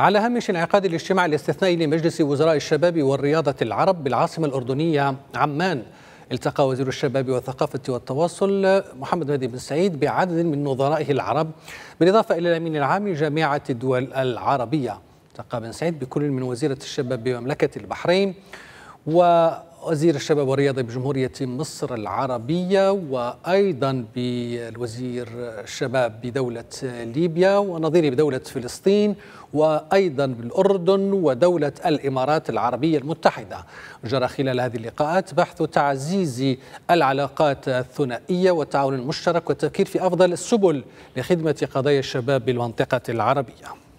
على هامش انعقاد الاجتماع الاستثنائي لمجلس وزراء الشباب والرياضة العرب بالعاصمة الأردنية عمان التقى وزير الشباب والثقافة والتواصل محمد مهدي بن سعيد بعدد من نظرائه العرب بالإضافة إلى الأمين العام لجامعة الدول العربية التقى بن سعيد بكل من وزيرة الشباب بمملكة البحرين و وزير الشباب والرياضة بجمهورية مصر العربية وأيضا بالوزير الشباب بدولة ليبيا ونظيره بدولة فلسطين وأيضا بالأردن ودولة الإمارات العربية المتحدة جرى خلال هذه اللقاءات بحث تعزيز العلاقات الثنائية والتعاون المشترك والتفكير في أفضل السبل لخدمة قضايا الشباب بالمنطقة العربية